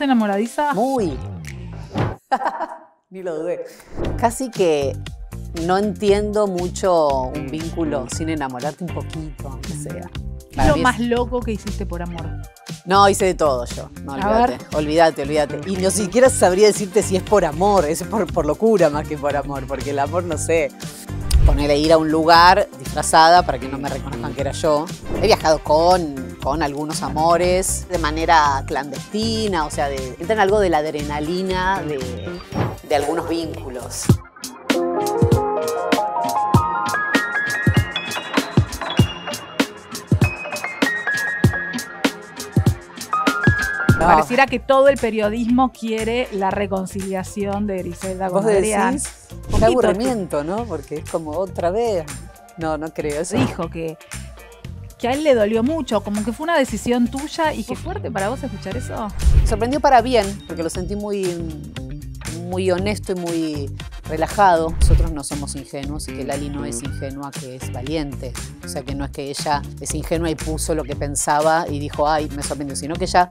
enamoradiza? Muy. Ni lo dudé. Casi que no entiendo mucho un vínculo sin enamorarte un poquito, aunque sea. ¿Qué es lo más loco que hiciste por amor? No, hice de todo yo. No, olvídate, olvídate, olvídate. Y ni no siquiera sabría decirte si es por amor, es por, locura más que por amor, porque el amor no sé. Ponerle ir a un lugar disfrazada para que no me reconozcan que era yo. He viajado con con algunos amores de manera clandestina, o sea, de, entra en algo de la adrenalina de, algunos vínculos. Pareciera que todo el periodismo quiere la reconciliación de Griselda con aburrimiento, ¿no? Porque es como otra vez. No, no creo. Eso. Dijo que que a él le dolió mucho, como que fue una decisión tuya y qué fuerte para vos escuchar eso. Sorprendió para bien, porque lo sentí muy, muy honesto y muy relajado. Nosotros no somos ingenuos y que Lali no es ingenua, que es valiente. O sea, que no es que ella es ingenua y puso lo que pensaba y dijo, ay, me sorprendió, sino que ella,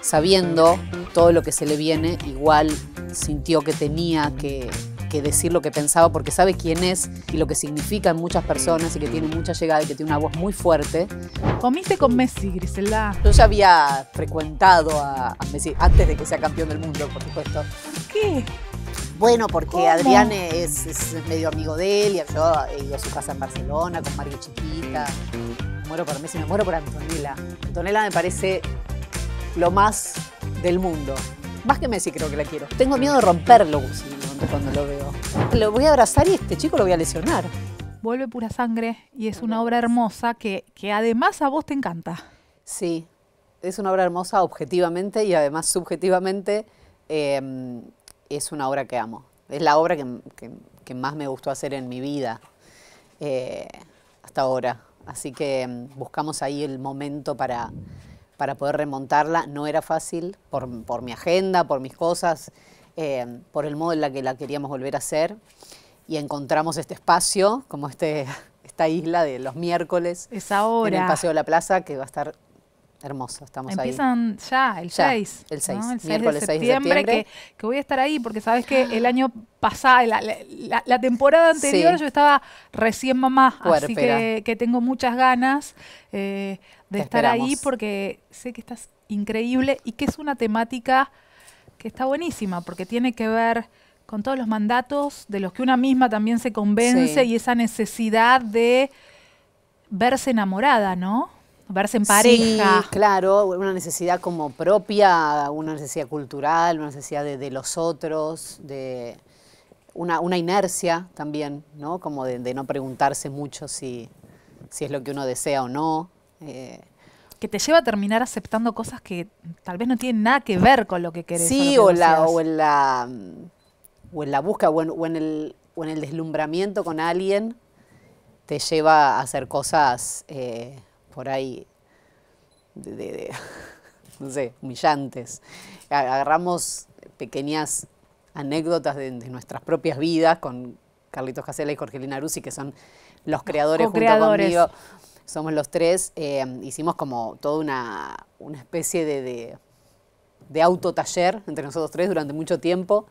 sabiendo todo lo que se le viene, igual sintió que tenía que que decir lo que pensaba porque sabe quién es y lo que significa en muchas personas y que tiene mucha llegada y que tiene una voz muy fuerte. Comiste con Messi, Griselda. Yo ya había frecuentado a, Messi antes de que sea campeón del mundo, por supuesto. ¿Por qué? Bueno, porque Adrián es, medio amigo de él y yo he eh, ido a su casa en Barcelona con Mario Chiquita. Me muero por Messi, me muero por Antonella. Antonella me parece lo más del mundo. Más que Messi creo que la quiero. Tengo miedo de romperlo, Gusi cuando lo veo. Lo voy a abrazar y este chico lo voy a lesionar. Vuelve pura sangre y es una obra hermosa que, además a vos te encanta. Sí, es una obra hermosa objetivamente y además subjetivamente em, es una obra que amo. Es la obra que, más me gustó hacer en mi vida eh, hasta ahora. Así que em, buscamos ahí el momento para, para poder remontarla. No era fácil por, por mi agenda, por mis cosas. Em, por el modo en la que la queríamos volver a hacer y encontramos este espacio, como este, esta isla de los miércoles. Es ahora. En el Paseo de la Plaza, que va a estar hermoso. Estamos Empiezan ya, el ya, 6. El 6, el miércoles de 6 de septiembre. Que, voy a estar ahí porque sabes que el año pasado, la, temporada anterior, yo estaba recién mamá. Así que, tengo muchas ganas eh, de estar ahí porque sé que estás increíble y que es una temática que está buenísima porque tiene que ver con todos los mandatos de los que una misma también se convence y esa necesidad de verse enamorada, ¿no? Verse en pareja. Sí, claro, una necesidad como propia, una necesidad cultural, una necesidad de, los otros, de una, una, inercia también, ¿no? Como de, no preguntarse mucho si, si, es lo que uno desea o no. Eh, que te lleva a terminar aceptando cosas que tal vez no tienen nada que ver con lo que querés. Sí, o, la, o en la mm, o en la búsqueda o en, el, en el deslumbramiento con alguien te lleva a hacer cosas eh, por ahí de, no sé, humillantes. Agarramos pequeñas anécdotas de, nuestras propias vidas con Carlitos Casella y Jorgelina Rusi, que son los creadores, junto conmigo somos los tres, eh, hicimos como toda una, especie de, de, autotaller entre nosotros tres durante mucho tiempo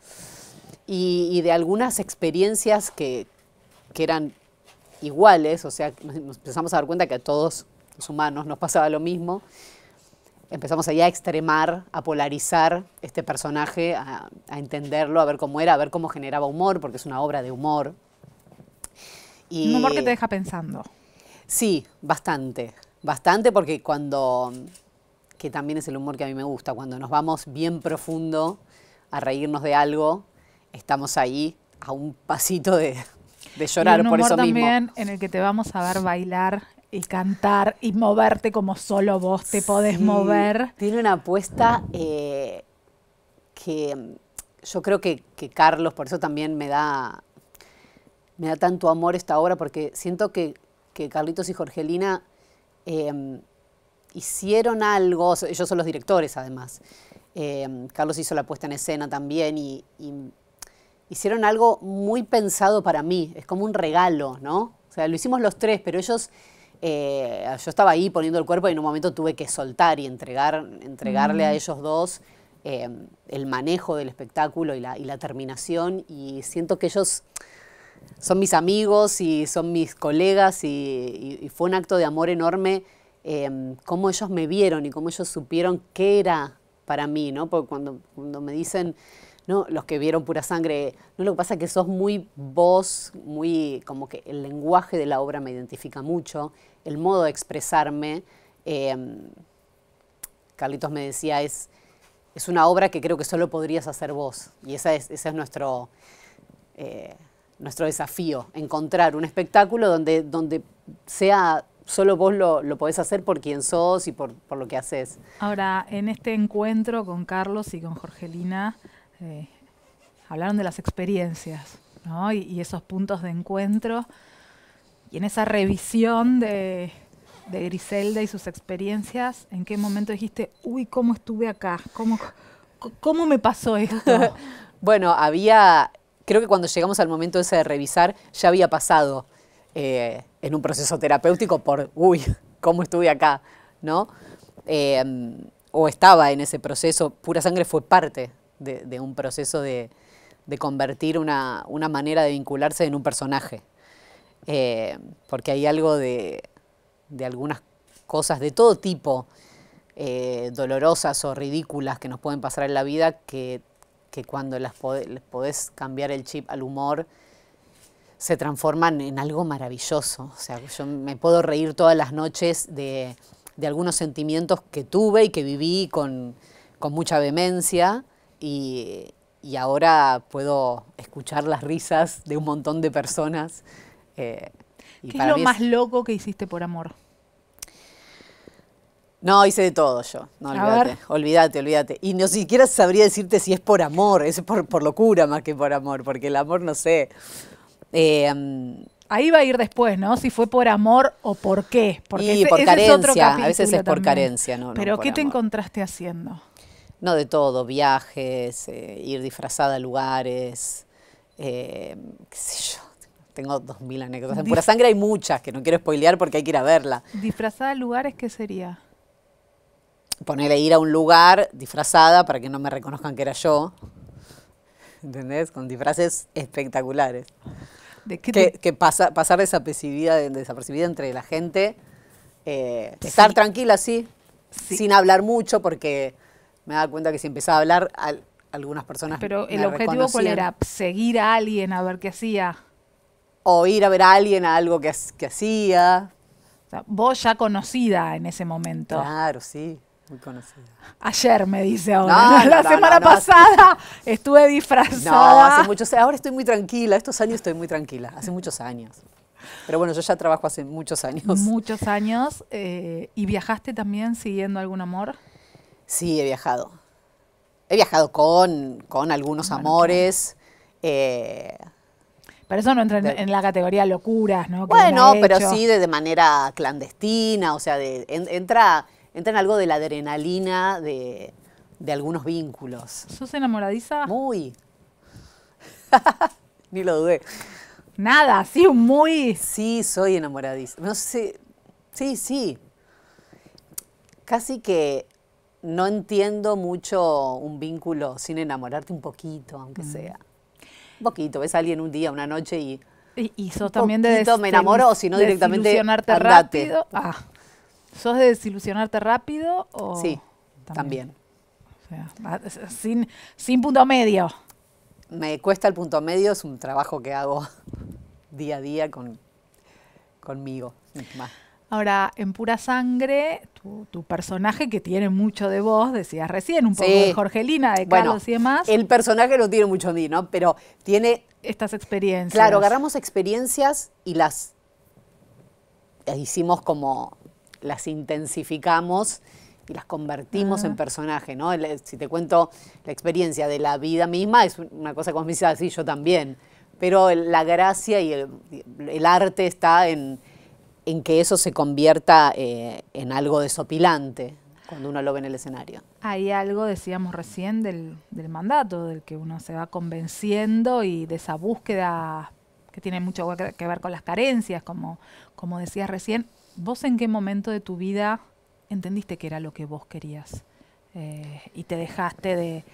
y, de algunas experiencias que, eran iguales, o sea, nos empezamos a dar cuenta que a todos los humanos nos pasaba lo mismo. Empezamos ahí a extremar, a polarizar este personaje, a, entenderlo, a ver cómo era, a ver cómo generaba humor, porque es una obra de humor. un humor que te deja pensando. Sí, bastante, bastante porque cuando, que también es el humor que a mí me gusta, cuando nos vamos bien profundo a reírnos de algo, estamos ahí a un pasito de, de llorar un humor también en el que te vamos a ver bailar y cantar y moverte como solo vos te podés mover. Tiene una apuesta eh, que yo creo que, Carlos, por eso también me da, me da tanto amor esta obra, porque siento que que Carlitos y Jorgelina em, hicieron algo, ellos son los directores además, em, Carlos hizo la puesta en escena también y, hicieron algo muy pensado para mí, es como un regalo, ¿no? O sea, lo hicimos los tres, pero ellos, eh, yo estaba ahí poniendo el cuerpo y en un momento tuve que soltar y entregar, entregarle a mm. ellos dos em, el manejo del espectáculo y la terminación y siento que ellos son mis amigos y son mis colegas y, fue un acto de amor enorme em, cómo ellos me vieron y cómo ellos supieron qué era para mí, ¿no? Porque cuando, me dicen, no, los que vieron pura sangre, no, lo que pasa es que sos muy vos, muy como que el lenguaje de la obra me identifica mucho, el modo de expresarme. Em, Carlitos me decía, es, es una obra que creo que solo podrías hacer vos. Y esa es, ese es nuestro... Eh, nuestro desafío, encontrar un espectáculo donde, donde sea solo vos lo, lo, podés hacer por quien sos y por, por, lo que haces. Ahora, en este encuentro con Carlos y con Jorgelina, eh, hablaron de las experiencias ¿no? y, y, esos puntos de encuentro. Y en esa revisión de, de, Griselda y sus experiencias, ¿en qué momento dijiste, uy, cómo estuve acá? ¿Cómo, cómo me pasó esto? bueno, había creo que cuando llegamos al momento ese de revisar, ya había pasado eh, en un proceso terapéutico por, uy, ¿cómo estuve acá? ¿No? Eh, o estaba en ese proceso, pura sangre fue parte de, un proceso de, convertir una, manera de vincularse en un personaje. Eh, porque hay algo de, de, algunas cosas de todo tipo, dolorosas o ridículas que nos pueden pasar en la vida, que que cuando las podés cambiar el chip al humor, se transforman en algo maravilloso. O sea, yo me puedo reír todas las noches de, algunos sentimientos que tuve y que viví con, mucha vehemencia y, ahora puedo escuchar las risas de un montón de personas. Eh, ¿Qué es lo más loco que hiciste por amor? No, hice de todo yo. No, olvídate, olvídate, Y no siquiera sabría decirte si es por amor, es por, locura más que por amor, porque el amor no sé. Em, Ahí va a ir después, ¿no? Si fue por amor o por qué. Porque por carencia, a veces es por carencia, ¿no? Pero ¿qué te encontraste haciendo? No, de todo, viajes, eh, ir disfrazada a lugares, eh, qué sé yo, tengo dos mil anécdotas. En Pura Sangre hay muchas que no quiero spoilear porque hay que ir a verla. ¿Disfrazada a lugares qué sería? ponerle ir a un lugar disfrazada para que no me reconozcan que era yo. ¿Entendés? Con disfraces espectaculares. ¿De qué que, pasar desapercibida, desapercibida entre la gente, eh, estar tranquila, sí, sin hablar mucho, porque me da cuenta que si empezaba a hablar, algunas personas. Pero el objetivo cuál era? Seguir a alguien a ver qué hacía. O ir a ver a alguien a algo que, que hacía. O sea, vos ya conocida en ese momento. Claro, sí. Muy conocida. Ayer me dice ahora. la semana pasada estuve disfrazada. No, hace muchos Ahora estoy muy tranquila. Estos años estoy muy tranquila. Hace muchos años. Pero bueno, yo ya trabajo hace muchos años. Muchos años. Eh, ¿Y viajaste también siguiendo algún amor? Sí, he viajado. He viajado con, con algunos amores. Eh, pero eso no entra en, la categoría locuras, ¿no? bueno, pero sí de, manera clandestina, o sea, entra entra en algo de la adrenalina de, algunos vínculos. ¿Sos enamoradiza? Muy. Ni lo dudé. Nada, sí, muy. Sí, soy enamoradiza. No sé, sí, sí. Casi que no entiendo mucho un vínculo sin enamorarte un poquito, aunque mm. sea. Un poquito, ves a alguien un día, una noche y... Y, sos también de... me enamoro, o si no directamente... Andate. rápido. Ah. ¿Sos de desilusionarte rápido? O sí, también. Ah, sin, sin punto medio. Me cuesta el punto medio, es un trabajo que hago día a día con, conmigo Ahora, en Pura Sangre, tu, personaje que tiene mucho de vos, decías recién, un poco de Jorgelina, de Carlos y demás. El personaje no tiene mucho de mí, ¿no? Pero tiene... Estas experiencias. Claro, agarramos experiencias y las hicimos como las intensificamos y las convertimos en personaje, ¿no? Si te cuento la experiencia de la vida misma, es una cosa vos me así yo también. Pero la gracia y el, arte está en, que eso se convierta eh, en algo desopilante cuando uno lo ve en el escenario. Hay algo, decíamos recién, del, del mandato, del que uno se va convenciendo y de esa búsqueda que tiene mucho que ver con las carencias, como, como decías recién, ¿Vos en qué momento de tu vida entendiste que era lo que vos querías? Eh, y te dejaste de,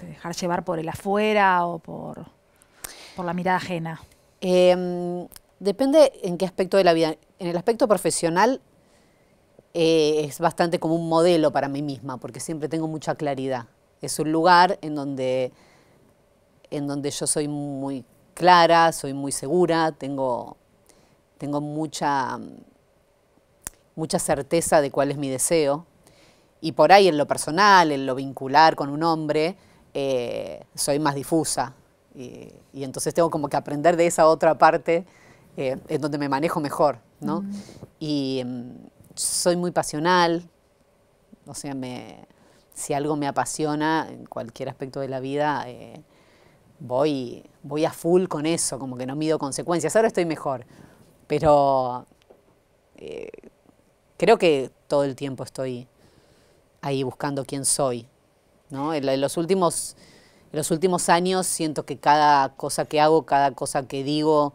dejar llevar por el afuera o por, la mirada ajena. Em, depende en qué aspecto de la vida. En el aspecto profesional eh, es bastante como un modelo para mí misma, porque siempre tengo mucha claridad. Es un lugar en donde, en donde yo soy muy clara, soy muy segura, tengo, tengo mucha mucha certeza de cuál es mi deseo. Y por ahí en lo personal, en lo vincular con un hombre, eh, soy más difusa. Y, entonces tengo como que aprender de esa otra parte es eh, donde me manejo mejor, Y mm, soy muy pasional, o sea, me, si algo me apasiona en cualquier aspecto de la vida, eh, voy, voy a full con eso, como que no mido consecuencias. Ahora estoy mejor, pero creo que todo el tiempo estoy ahí buscando quién soy. ¿no? En, los últimos, los últimos años siento que cada cosa que hago, cada cosa que digo,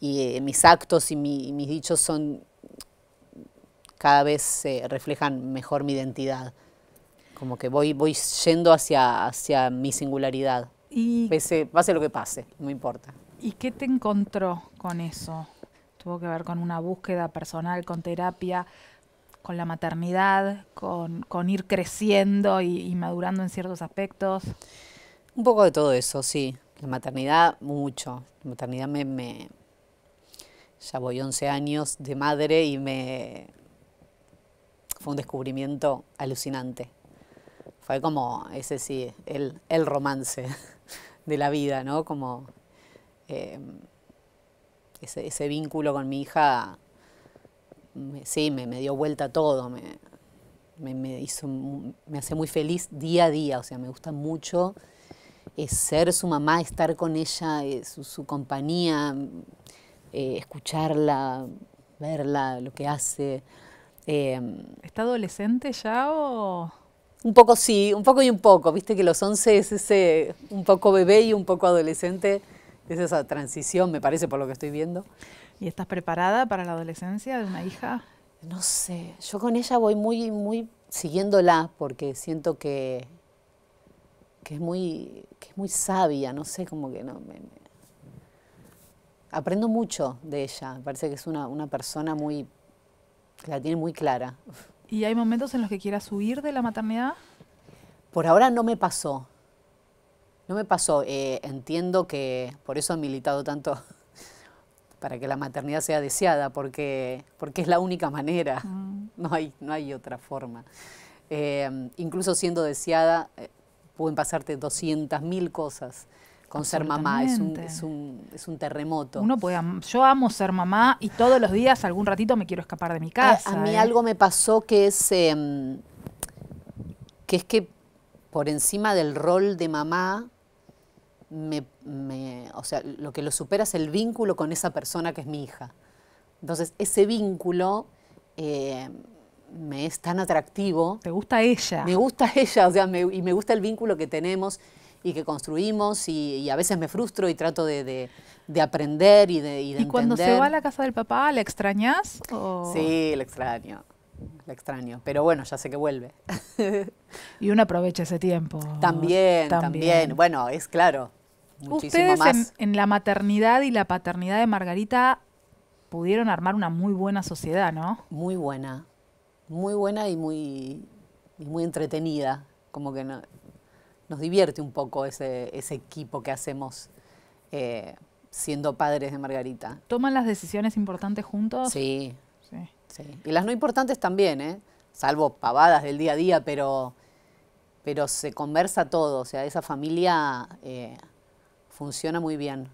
y eh, mis actos y, mis dichos son cada vez reflejan mejor mi identidad. Como que voy, voy yendo hacia, hacia mi singularidad. pase lo que pase, no importa. ¿Y qué te encontró con eso? ¿Tuvo que ver con una búsqueda personal, con terapia? con la maternidad, con, ir creciendo y, madurando en ciertos aspectos? Un poco de todo eso, sí. La maternidad, mucho. La maternidad me... Ya voy 11 años de madre y me... Fue un descubrimiento alucinante. Fue como, ese sí, el, romance de la vida, ¿no? Como eh, ese, ese vínculo con mi hija sí, me, dio vuelta todo, me, me, hizo, me hace muy feliz día a día, o sea, me gusta mucho eh, ser su mamá, estar con ella, eh, su, compañía, eh, escucharla, verla, lo que hace. Em, ¿Está adolescente ya o...? Un poco sí, un poco y un poco, viste que los 11 es ese un poco bebé y un poco adolescente, es esa transición, me parece, por lo que estoy viendo. ¿Y estás preparada para la adolescencia de una hija? No sé, yo con ella voy muy, muy siguiéndola porque siento que, que, es, muy, que es muy sabia, no sé, como que no... Aprendo mucho de ella, parece que es una, persona muy... que la tiene muy clara. ¿Y hay momentos en los que quieras huir de la maternidad? Por ahora no me pasó. No me pasó. Eh, entiendo que por eso he militado tanto para que la maternidad sea deseada, porque, porque es la única manera, mm. no, hay, no hay otra forma. Eh, incluso siendo deseada, eh, pueden pasarte 200.000 cosas con ser mamá, es un, es, un, terremoto. Uno puede, yo amo ser mamá y todos los días algún ratito me quiero escapar de mi casa. A, mí ¿eh? algo me pasó que es, em, que es que por encima del rol de mamá me, o sea, lo que lo supera es el vínculo con esa persona que es mi hija. Entonces, ese vínculo eh, me es tan atractivo. ¿Te gusta ella? Me gusta ella, o sea, y me gusta el vínculo que tenemos y que construimos y, a veces me frustro y trato de, aprender y de, y ¿Y cuando se va a la casa del papá, la extrañas? Sí, la extraño, la extraño, pero bueno, ya sé que vuelve. y uno aprovecha ese tiempo. también, también. Bueno, es claro, Ustedes En, la maternidad y la paternidad de Margarita pudieron armar una muy buena sociedad, ¿no? Muy buena, muy buena y muy, muy entretenida. Como que nos divierte un poco ese, equipo que hacemos eh, siendo padres de Margarita. ¿Toman las decisiones importantes juntos? Sí. sí. Y las no importantes también, ¿eh? salvo pavadas del día a día, pero, pero se conversa todo. O sea, esa familia eh, funciona muy bien.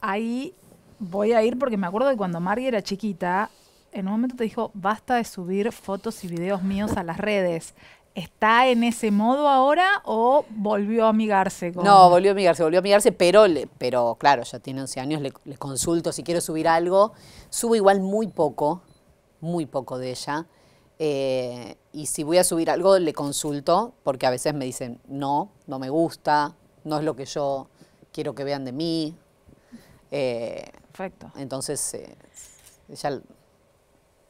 Ahí voy a ir porque me acuerdo que cuando Margie era chiquita, en un momento te dijo, basta de subir fotos y videos míos a las redes. ¿Está en ese modo ahora o volvió a amigarse? No, volvió a amigarse, volvió a amigarse, pero, le, pero claro, ya tiene 11 años, le, consulto si quiero subir algo. Subo igual muy poco, muy poco de ella. Eh, y si voy a subir algo le consulto, porque a veces me dicen, no, no me gusta, no es lo que yo quiero que vean de mí. Eh, Perfecto. Entonces, ella eh,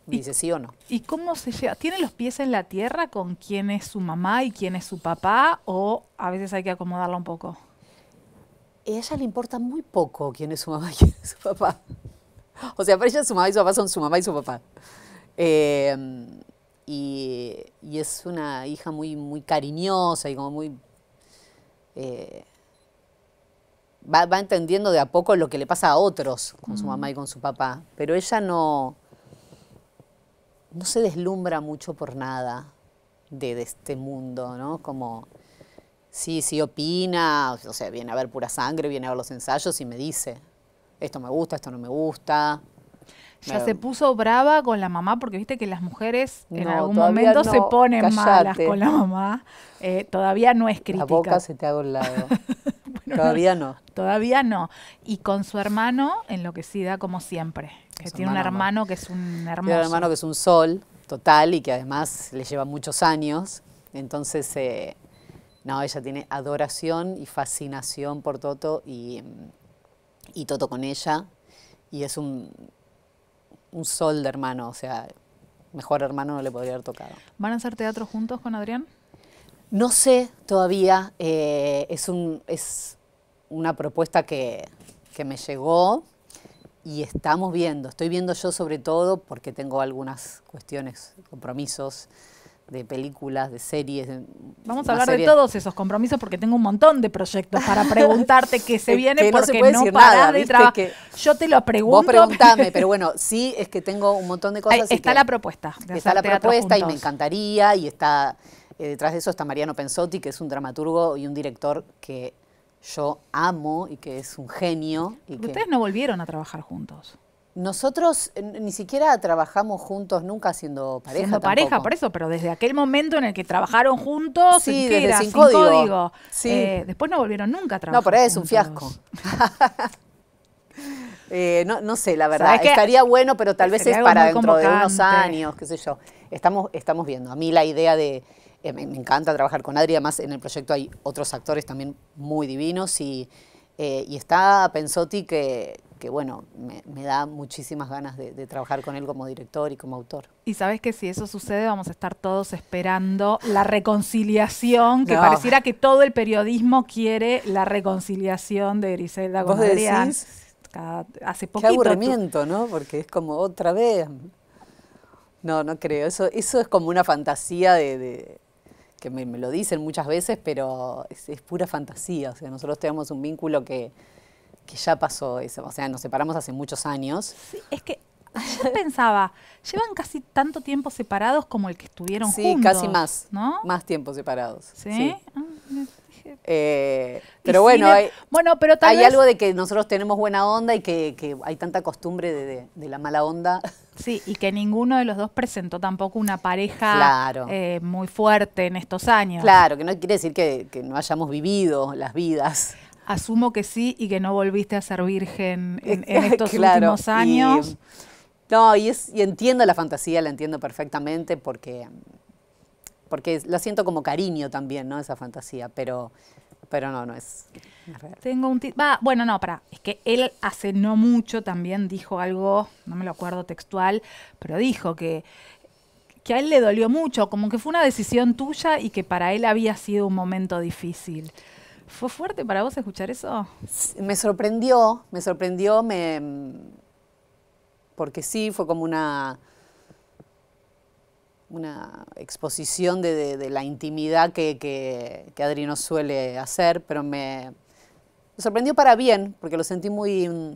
dice sí o no. ¿Y cómo se lleva? ¿Tiene los pies en la tierra con quién es su mamá y quién es su papá? ¿O a veces hay que acomodarla un poco? A ella le importa muy poco quién es su mamá y quién es su papá. O sea, para ella su mamá y su papá son su mamá y su papá. Eh, y, es una hija muy, cariñosa y como muy... Eh, va, entendiendo de a poco lo que le pasa a otros con su mamá y mm. con su papá, pero ella no, no se deslumbra mucho por nada de, de este mundo, ¿no? Como, sí, sí opina, o sea, viene a ver pura sangre, viene a ver los ensayos y me dice, esto me gusta, esto no me gusta, ya se puso brava con la mamá porque viste que las mujeres en algún momento se ponen malas con la mamá. Eh, todavía no es crítica. La boca se te todavía no, Todavía no. Y con su hermano enloquecida como siempre. Que tiene un hermano que es un hermoso. Tiene un hermano que es un sol total y que además le lleva muchos años. Entonces, eh, no, ella tiene adoración y fascinación por Toto y, mm, y Toto con ella. Y es un un sol de hermano, o sea, mejor hermano no le podría haber tocado. ¿Van a hacer teatro juntos con Adrián? No sé todavía, eh, es, una propuesta que me llegó y estamos viendo, estoy viendo yo sobre todo porque tengo algunas cuestiones, compromisos de películas, de series. Vamos a hablar de todos esos compromisos porque tengo un montón de proyectos para preguntarte que se viene porque se puede no trabajar. Yo te lo pregunto. Vos preguntame, pero bueno, sí es que tengo un montón de cosas. está, la propuesta, está la propuesta. y me encantaría y está eh, detrás de eso está Mariano Pensotti, que es un dramaturgo y un director que yo amo y que es un genio. Y Ustedes no volvieron a trabajar juntos. Nosotros ni siquiera trabajamos juntos nunca siendo pareja. Siendo pareja, por eso, pero desde aquel momento en el que trabajaron juntos, sí, desde sin, código. Eh, después no volvieron nunca a trabajar. No, por ahí es un fiasco. Eh, no, sé, la verdad. Estaría bueno, pero tal eh, vez es para dentro de unos años, qué sé yo. Estamos, estamos viendo. A mí la idea de. me, encanta trabajar con Adri, además en el proyecto hay otros actores también muy divinos y, y está Pensotti que que bueno, me, da muchísimas ganas de, trabajar con él como director y como autor. Y sabes que si eso sucede vamos a estar todos esperando la reconciliación, que pareciera que todo el periodismo quiere la reconciliación de Griselda con ¿Vos hace poquito. Qué aburrimiento, ¿no? Porque es como otra vez. No, no creo. Eso, eso es como una fantasía de, que me, lo dicen muchas veces, pero es pura fantasía. O sea, nosotros tenemos un vínculo que, que ya pasó eso, o sea, nos separamos hace muchos años. es que yo pensaba, llevan casi tanto tiempo separados como el que estuvieron juntos. Sí, casi más, ¿no? Más tiempo separados. Sí. Ah, eh, pero bueno, hay, bueno, pero hay algo de que nosotros tenemos buena onda y que, hay tanta costumbre de, la mala onda. Sí, y que ninguno de los dos presentó tampoco una pareja eh, muy fuerte en estos años. Claro, que no quiere decir que no hayamos vivido las vidas. Asumo que sí y que no volviste a ser virgen en, estos últimos años. no, y, entiendo la fantasía, la entiendo perfectamente porque, porque lo siento como cariño también, ¿no? Esa fantasía, pero, pero no, no es. Tengo un bueno, no, para. Es que él hace no mucho también dijo algo, no me lo acuerdo textual, pero dijo que, que a él le dolió mucho, como que fue una decisión tuya y que para él había sido un momento difícil. ¿Fue fuerte para vos escuchar eso? Me sorprendió, me sorprendió, me, mm, porque sí, fue como una, una exposición de, la intimidad que, que, Adri no suele hacer, pero me, sorprendió para bien, porque lo sentí muy, mm,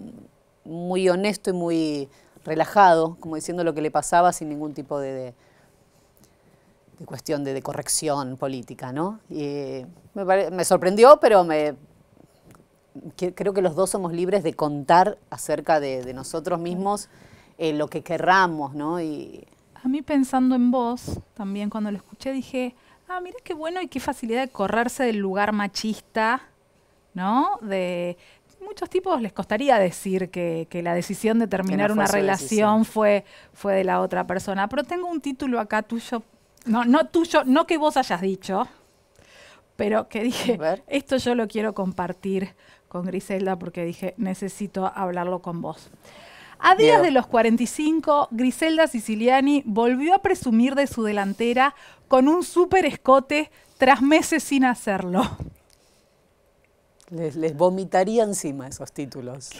muy honesto y muy relajado, como diciendo lo que le pasaba sin ningún tipo de de cuestión de, corrección política, ¿no? me, sorprendió, pero me, creo que los dos somos libres de contar acerca de, nosotros mismos eh, lo que querramos, ¿no? Y... A mí pensando en vos, también cuando lo escuché dije, ah, mira qué bueno y qué facilidad de correrse del lugar machista, ¿no? De muchos tipos les costaría decir que, la decisión de terminar una relación fue, fue de la otra persona, pero tengo un título acá tuyo no, no tuyo, no que vos hayas dicho, pero que dije, esto yo lo quiero compartir con Griselda porque dije, necesito hablarlo con vos. A días de los 45, Griselda Siciliani volvió a presumir de su delantera con un super escote tras meses sin hacerlo. Les, vomitaría encima esos títulos.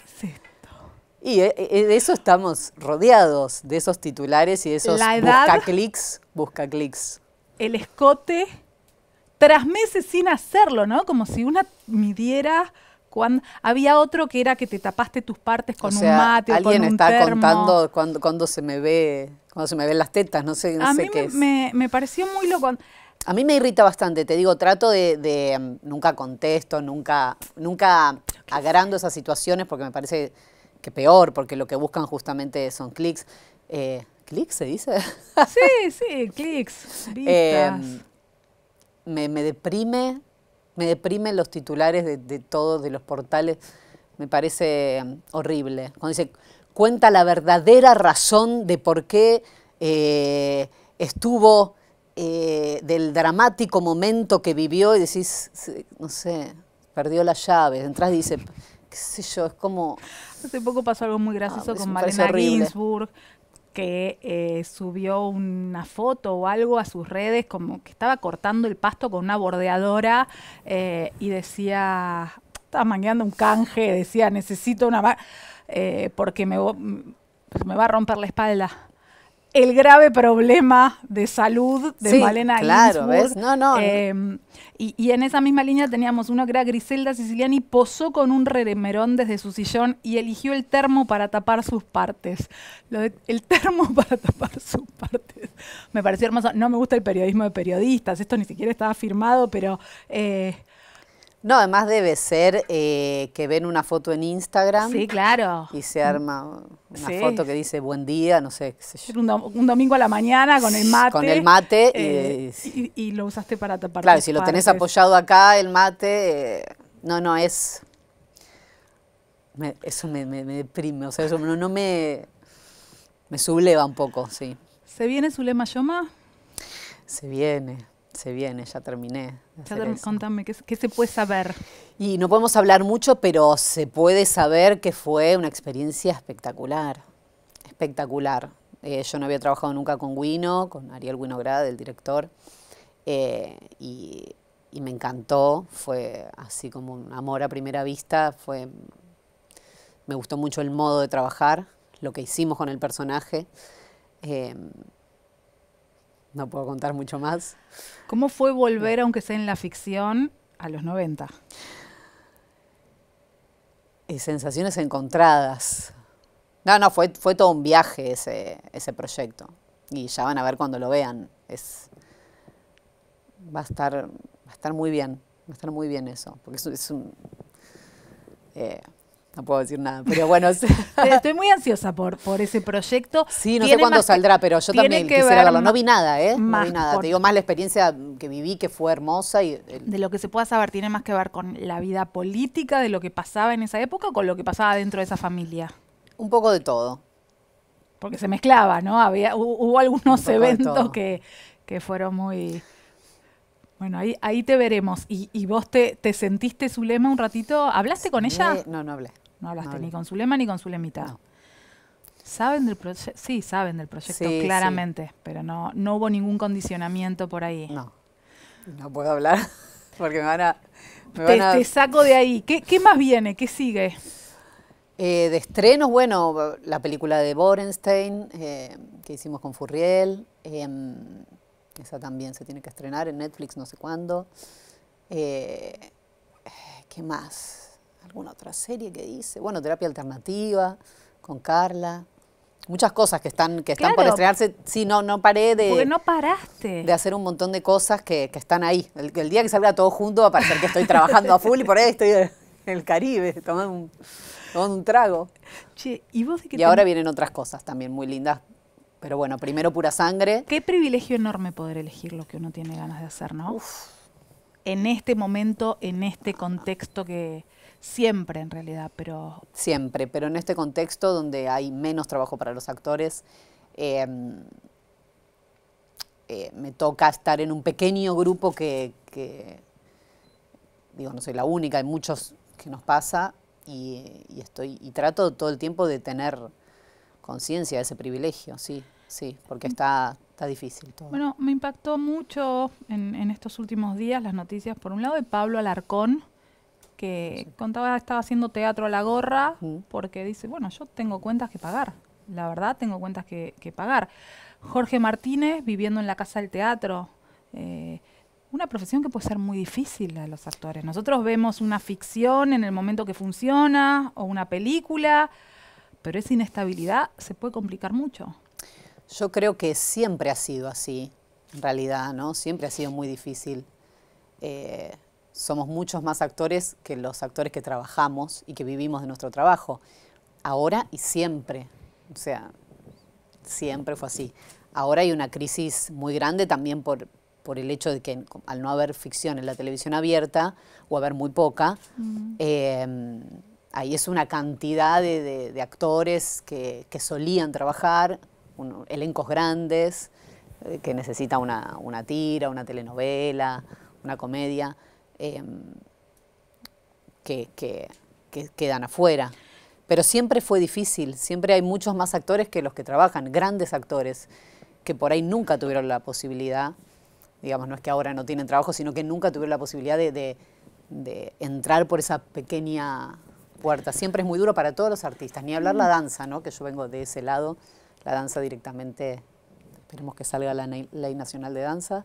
Y eh, eh, de eso estamos rodeados, de esos titulares y de esos busca clics, busca clics. El escote, tras meses sin hacerlo, ¿no? Como si una midiera cuando, había otro que era que te tapaste tus partes con un mate o con un Alguien está contando cuando, se me ve, cuando se me ven las tetas, no sé, no sé mí qué me, es. Me, me, pareció muy loco. A mí me irrita bastante, te digo, trato de, mm, nunca contesto, nunca, nunca agrando esas situaciones porque me parece que peor, porque lo que buscan justamente son clics. Eh, ¿Clics se dice? sí, sí, clics. Em, me, deprime, me deprimen los titulares de, todos, de los portales. Me parece em, horrible. Cuando dice, cuenta la verdadera razón de por qué eh, estuvo eh, del dramático momento que vivió y decís, no sé, perdió las llaves. Entrás y dice, qué sé yo, es como hace poco pasó algo muy gracioso ah, con pues, Marina Ginsburg, que eh, subió una foto o algo a sus redes, como que estaba cortando el pasto con una bordeadora eh, y decía, estaba mangueando un canje, decía, necesito una... Eh, porque me, pues, me va a romper la espalda el grave problema de salud de Malena claro, ¿ves? No, no. Em, y, en esa misma línea teníamos uno que era Griselda Siciliani posó con un remerón desde su sillón y eligió el termo para tapar sus partes. el termo para tapar sus partes. Me pareció hermoso. No me gusta el periodismo de periodistas. Esto ni siquiera estaba firmado, pero eh, no, además debe ser eh, que ven una foto en Instagram. claro. Y se arma una foto que dice buen día, no sé. Un, domingo a la mañana con el mate. Con el mate. y, eh, lo usaste para tapar. Claro, si lo tenés apoyado acá, el mate. Eh, no, no, es. eso me, deprime, o sea, eso no, me. Me subleva un poco, sí. ¿Se viene Zulema Yoma? Se viene se viene, ya terminé. contame, ¿qué, se puede saber? Y no podemos hablar mucho, pero se puede saber que fue una experiencia espectacular, espectacular. Eh, yo no había trabajado nunca con Wino, con Ariel Winograd, el director, eh, y, me encantó, fue así como un amor a primera vista, fue... Me gustó mucho el modo de trabajar, lo que hicimos con el personaje. Eh, no puedo contar mucho más. ¿Cómo fue volver, aunque sea en la ficción, a los 90? Y sensaciones encontradas. No, no, fue, fue todo un viaje ese, ese proyecto. Y ya van a ver cuando lo vean. Es, va, a estar, va a estar muy bien, va a estar muy bien eso. Porque es, es un... Eh, no puedo decir nada, pero bueno. Estoy muy ansiosa por, por ese proyecto. Sí, no sé cuándo saldrá, pero yo también quisiera verlo. No vi nada, ¿eh? no vi nada. Te digo más la experiencia que viví, que fue hermosa. y De lo que se pueda saber, tiene más que ver con la vida política, de lo que pasaba en esa época o con lo que pasaba dentro de esa familia. Un poco de todo. Porque se mezclaba, ¿no? Había, hubo algunos eventos que, que fueron muy... Bueno, ahí, ahí te veremos. ¿Y, y vos te, te sentiste, lema un ratito? ¿Hablaste con ella? no, no hablé. No hablaste ni con lema ni con su Saben del proyecto, sí, saben del proyecto claramente, pero no, no hubo ningún condicionamiento por ahí. No, no puedo hablar porque me van a... te, saco de ahí. ¿Qué, más viene? ¿Qué sigue? Eh, de estrenos, bueno, la película de Borenstein eh, que hicimos con Furriel, em, esa también se tiene que estrenar en Netflix no sé cuándo. Eh, ¿Qué más? alguna otra serie que dice bueno, terapia alternativa con Carla. Muchas cosas que están, que están por estrenarse. Sí, no, no paré de. Porque no paraste. De hacer un montón de cosas que, están ahí. El, día que salga todo junto va a parecer que estoy trabajando a full y por ahí estoy en el Caribe, tomando un, tomando un trago. y vos Y ahora vienen otras cosas también muy lindas pero bueno, primero pura sangre. Qué privilegio enorme poder elegir lo que uno tiene ganas de hacer, ¿no? En este momento, en este contexto que, siempre en realidad, pero... Siempre, pero en este contexto donde hay menos trabajo para los actores, em, eh, me toca estar en un pequeño grupo que, digo, no soy la única, hay muchos que nos pasa y, estoy, y trato todo el tiempo de tener conciencia de ese privilegio, sí, sí, porque mm. está, está difícil todo. Bueno, me impactó mucho en, en estos últimos días las noticias, por un lado, de Pablo Alarcón, que contaba estaba haciendo teatro a la gorra porque dice, bueno, yo tengo cuentas que pagar, la verdad tengo cuentas que, pagar. Jorge Martínez viviendo en la casa del teatro. Eh, una profesión que puede ser muy difícil a los actores. Nosotros vemos una ficción en el momento que funciona o una película, pero esa inestabilidad se puede complicar mucho. Yo creo que siempre ha sido así, en realidad, ¿no? Siempre ha sido muy difícil. Eh, somos muchos más actores que los actores que trabajamos y que vivimos de nuestro trabajo, ahora y siempre. O sea, siempre fue así. Ahora hay una crisis muy grande también por, el hecho de que al no haber ficción en la televisión abierta o haber muy poca, mm. em, ahí es una cantidad de, de, actores que, solían trabajar, elencos grandes, eh, que necesita una tira, una telenovela, una comedia. Em, que, quedan afuera. Pero siempre fue difícil, siempre hay muchos más actores que los que trabajan, grandes actores, que por ahí nunca tuvieron la posibilidad, digamos, no es que ahora no tienen trabajo, sino que nunca tuvieron la posibilidad de, de entrar por esa pequeña puerta. Siempre es muy duro para todos los artistas, ni hablar la danza, ¿no? que yo vengo de ese lado, la danza directamente, esperemos que salga la Ley Nacional de Danza,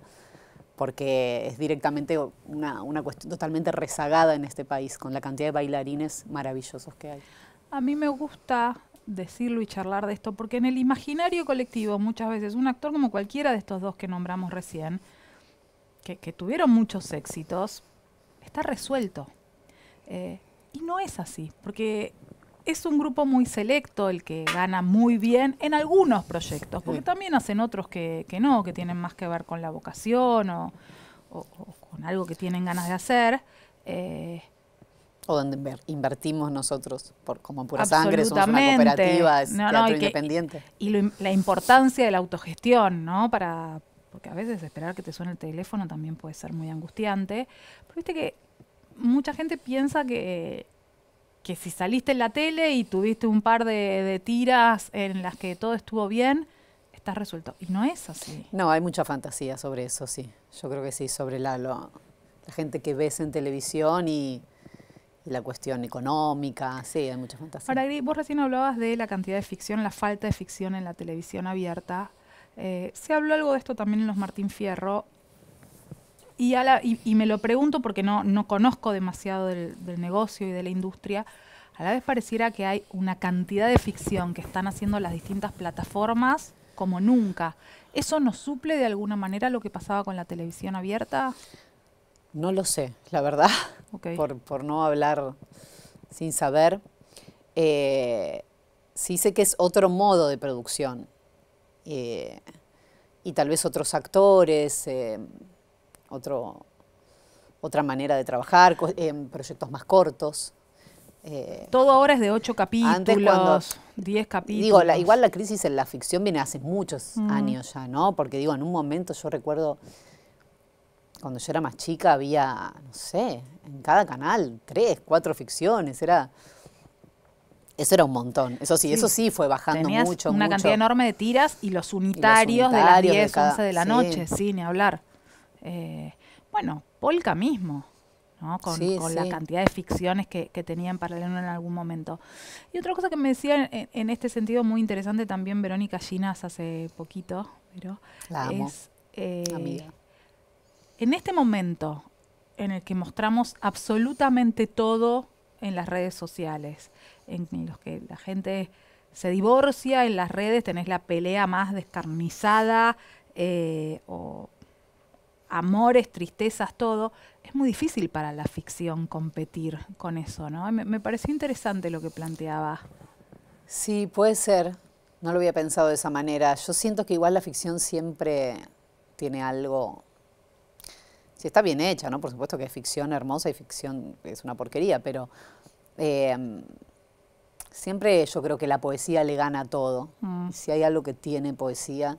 porque es directamente una, cuestión totalmente rezagada en este país, con la cantidad de bailarines maravillosos que hay. A mí me gusta decirlo y charlar de esto, porque en el imaginario colectivo muchas veces un actor como cualquiera de estos dos que nombramos recién, que, tuvieron muchos éxitos, está resuelto. Eh, y no es así, porque es un grupo muy selecto el que gana muy bien en algunos proyectos, porque también hacen otros que, no, que tienen más que ver con la vocación o, con algo que tienen ganas de hacer. Eh, o donde invertimos nosotros por, como pura sangre, somos una cooperativa, teatro y independiente. y la importancia de la autogestión, ¿no? Para, porque a veces esperar que te suene el teléfono también puede ser muy angustiante. Pero viste que mucha gente piensa que que si saliste en la tele y tuviste un par de, tiras en las que todo estuvo bien, estás resuelto. Y no es así. No, hay mucha fantasía sobre eso, sí. Yo creo que sí, sobre la, la gente que ves en televisión y, la cuestión económica, sí, hay mucha fantasía. Ahora, vos recién hablabas de la cantidad de ficción, la falta de ficción en la televisión abierta. Eh, se habló algo de esto también en los Martín Fierro y, me lo pregunto porque no, conozco demasiado del, negocio y de la industria. A la vez pareciera que hay una cantidad de ficción que están haciendo las distintas plataformas como nunca. ¿Eso nos suple de alguna manera lo que pasaba con la televisión abierta? No lo sé, la verdad, por, no hablar sin saber. Eh, sí sé que es otro modo de producción eh, y tal vez otros actores. Eh, otro, otra manera de trabajar, en em, proyectos más cortos. Eh, Todo ahora es de ocho capítulos, antes diez capítulos. igual la crisis en la ficción viene hace muchos años ya, ¿no? Porque digo, en un momento yo recuerdo, cuando yo era más chica había, no sé, en cada canal tres, cuatro ficciones, era... Eso era un montón. Eso sí, eso sí fue bajando mucho. Una cantidad enorme de tiras y los unitarios, de las 10, de de la noche, sin ni hablar. Eh, bueno, Polka mismo, ¿no? con, la cantidad de ficciones que, que, tenía en paralelo en algún momento. Y otra cosa que me decía en, este sentido muy interesante también Verónica Ginas hace poquito, pero es eh, en este momento en el que mostramos absolutamente todo en las redes sociales, en los que la gente se divorcia, en las redes tenés la pelea más descarnizada eh, o amores, tristezas, todo, es muy difícil para la ficción competir con eso, ¿no? Me, pareció interesante lo que planteaba. Sí, puede ser. No lo había pensado de esa manera. Yo siento que igual la ficción siempre tiene algo. Si está bien hecha, ¿no? Por supuesto que es ficción hermosa y ficción es una porquería, pero em, siempre yo creo que la poesía le gana todo. Mm. Si hay algo que tiene poesía,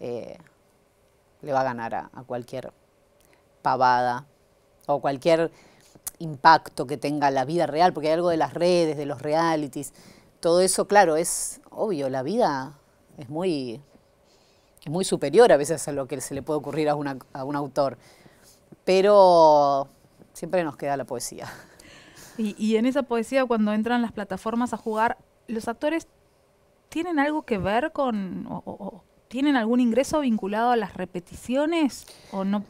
eh, le va a ganar a, cualquier pavada o cualquier impacto que tenga la vida real, porque hay algo de las redes, de los realities, todo eso, claro, es obvio, la vida es muy, muy superior a veces a lo que se le puede ocurrir a, un autor, pero siempre nos queda la poesía. Y, en esa poesía, cuando entran las plataformas a jugar, ¿los actores tienen algo que ver con, ¿Tienen algún ingreso vinculado a las repeticiones o no?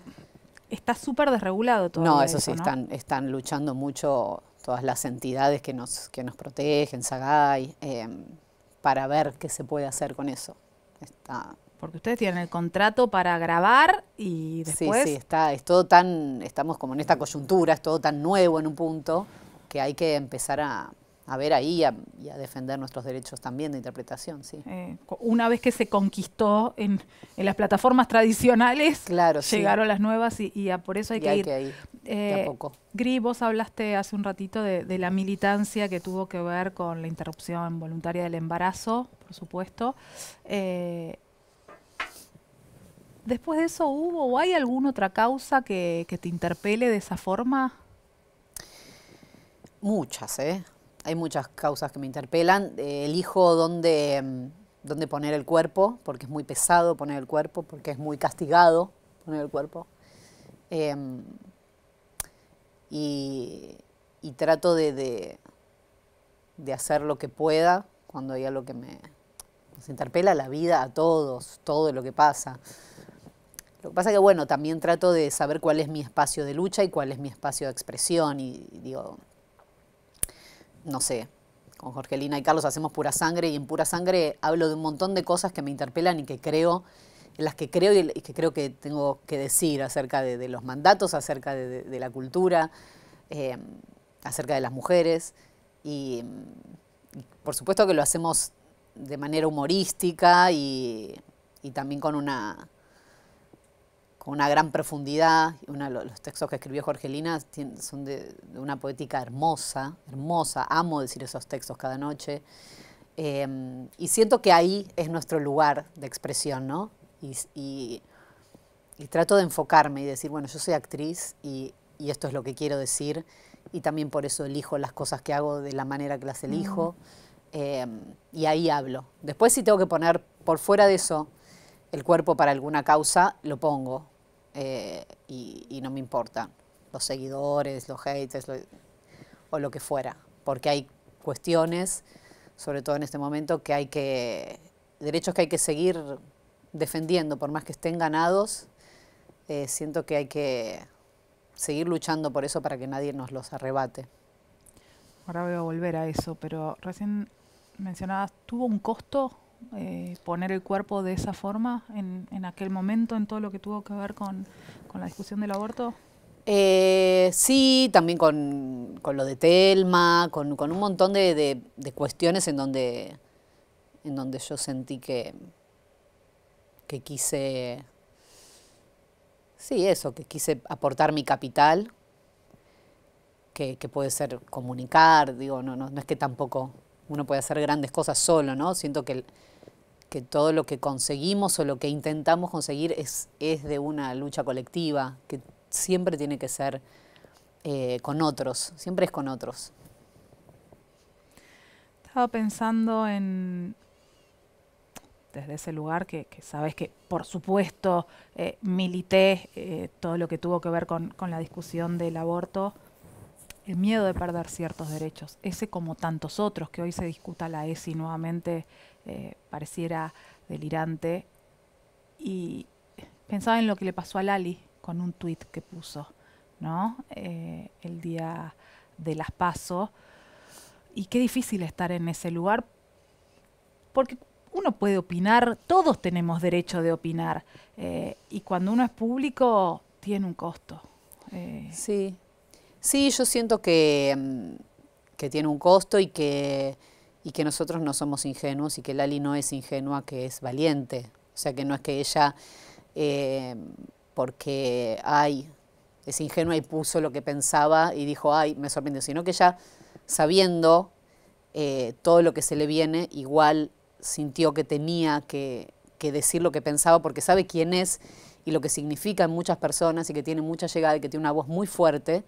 Está súper desregulado todo. No, eso, sí, Están, están luchando mucho todas las entidades que nos, que nos protegen, Sagay, em, para ver qué se puede hacer con eso. Porque ustedes tienen el contrato para grabar y después... Sí, sí, está, es todo tan, estamos como en esta coyuntura, es todo tan nuevo en un punto que hay que empezar a, a ver ahí y a, defender nuestros derechos también de interpretación. ¿sí? Eh, una vez que se conquistó en, las plataformas tradicionales, llegaron las nuevas y, por eso hay que ir. Eh, Gris, vos hablaste hace un ratito de, la militancia que tuvo que ver con la interrupción voluntaria del embarazo, por supuesto. Eh, ¿Después de eso hubo o hay alguna otra causa que, que te interpele de esa forma? Muchas, ¿eh? Hay muchas causas que me interpelan. Eh, elijo dónde, mm, dónde poner el cuerpo, porque es muy pesado poner el cuerpo, porque es muy castigado poner el cuerpo. Em, y, trato de, de, hacer lo que pueda cuando hay lo que me interpela la vida a todos, todo lo que pasa. Lo que pasa que, bueno, también trato de saber cuál es mi espacio de lucha y cuál es mi espacio de expresión. y digo, no sé, con Jorgelina y Carlos hacemos pura sangre y en pura sangre hablo de un montón de cosas que me interpelan y que creo, en las que creo y, que creo que tengo que decir acerca de, los mandatos, acerca de, la cultura, eh, acerca de las mujeres. Y, por supuesto que lo hacemos de manera humorística y también con una con una gran profundidad. los textos que escribió Jorgelina son de, una poética hermosa, hermosa. Amo decir esos textos cada noche. Em, y siento que ahí es nuestro lugar de expresión, ¿no? Y, trato de enfocarme y decir, bueno, yo soy actriz y, esto es lo que quiero decir. Y también por eso elijo las cosas que hago de la manera que las elijo. Em, y ahí hablo. Después si tengo que poner por fuera de eso el cuerpo para alguna causa, lo pongo eh, y, no me importan los seguidores, los haters o lo que fuera, porque hay cuestiones, sobre todo en este momento, que hay que, derechos que hay que seguir defendiendo, por más que estén ganados, eh, siento que hay que seguir luchando por eso para que nadie nos los arrebate. Ahora voy a volver a eso, pero recién mencionabas, ¿tuvo un costo eh, poner el cuerpo de esa forma en, aquel momento, en todo lo que tuvo que ver con, la discusión del aborto? Eh, sí, también con, lo de Telma, con, un montón de, cuestiones en donde, en donde yo sentí que, que quise, sí, eso, que quise aportar mi capital, que, que puede ser comunicar, digo, no, no, no es que tampoco uno puede hacer grandes cosas solo, ¿no? Siento que que todo lo que conseguimos o lo que intentamos conseguir es, es de una lucha colectiva, que siempre tiene que ser eh, con otros, siempre es con otros. Estaba pensando en, desde ese lugar que, sabes que, por supuesto, eh, milité eh, todo lo que tuvo que ver con, con la discusión del aborto, el miedo de perder ciertos derechos, ese como tantos otros que hoy se discuta la ESI nuevamente eh, pareciera delirante. Y pensaba en lo que le pasó a Lali con un tuit que puso, ¿no? Eh, el día de las pasos Y qué difícil estar en ese lugar, porque uno puede opinar, todos tenemos derecho de opinar, eh, y cuando uno es público tiene un costo. Sí, sí, yo siento que, mm, que tiene un costo y que y que nosotros no somos ingenuos y que Lali no es ingenua, que es valiente. O sea, que no es que ella, eh, porque, hay es ingenua y puso lo que pensaba y dijo, ay, me sorprendió, sino que ella, sabiendo eh, todo lo que se le viene, igual sintió que tenía que, que decir lo que pensaba porque sabe quién es y lo que significa en muchas personas y que tiene mucha llegada y que tiene una voz muy fuerte.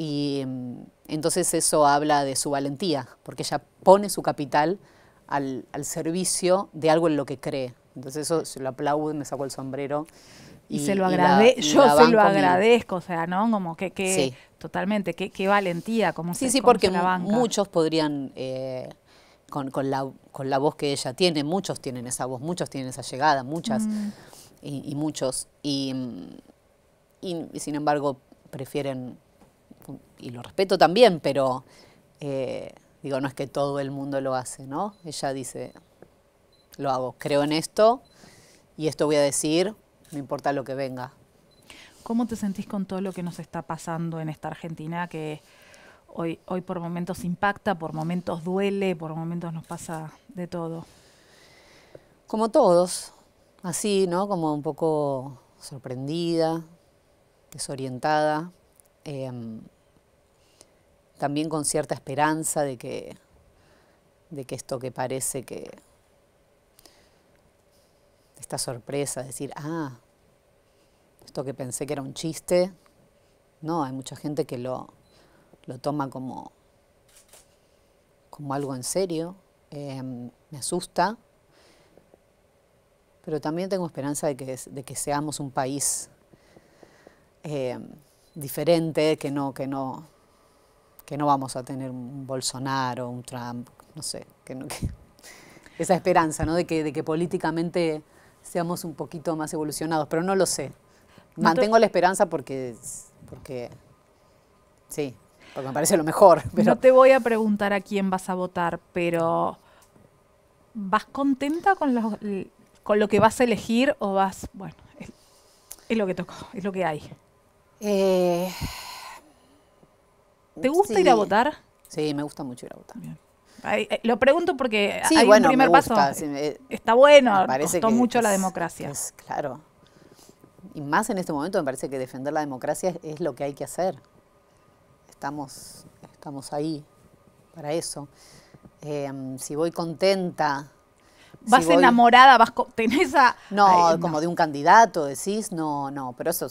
Y mm, entonces eso habla de su valentía, porque ella pone su capital al, al servicio de algo en lo que cree. Entonces eso se lo aplaudo, me sacó el sombrero. Y, se lo agradezco, yo se lo agradezco, o sea, ¿no? Como que, totalmente, qué valentía, como Sí, sí, porque muchos podrían, eh, con, con, la, con la voz que ella tiene, muchos tienen esa voz, muchos tienen esa llegada, muchas mm. y, muchos. y, mm, y sin embargo, prefieren y lo respeto también, pero eh, digo, no es que todo el mundo lo hace, ¿no? Ella dice, lo hago, creo en esto y esto voy a decir, no importa lo que venga. ¿Cómo te sentís con todo lo que nos está pasando en esta Argentina que hoy, hoy por momentos impacta, por momentos duele, por momentos nos pasa de todo? Como todos, así, ¿no? Como un poco sorprendida, desorientada. Em, también con cierta esperanza de que, de que esto que parece que, esta sorpresa, decir, ah, esto que pensé que era un chiste, no, hay mucha gente que lo, lo toma como, como algo en serio, em, me asusta, pero también tengo esperanza de que, que seamos un país em, diferente, que no, que no, que no vamos a tener un Bolsonaro, un Trump, no sé, que, esa esperanza, ¿no? De que, de que políticamente seamos un poquito más evolucionados, pero no lo sé. Mantengo la esperanza porque, porque sí, porque me parece lo mejor. No te voy a preguntar a quién vas a votar, pero ¿vas contenta con lo, con lo que vas a elegir o vas, bueno, es, lo que tocó, es lo que hay? Eh, ¿Te gusta ir a votar? Sí, me gusta mucho ir a votar. Eh, lo pregunto porque sí, bueno, eh, Está bueno, parece costó mucho la democracia. claro. Y más en este momento me parece que defender la democracia es, lo que hay que hacer. Estamos, estamos ahí para eso. Em, si voy contenta. ¿Vas enamorada? Vas, ¿Tenés a.? No, como de un candidato, decís, no, no. Pero eso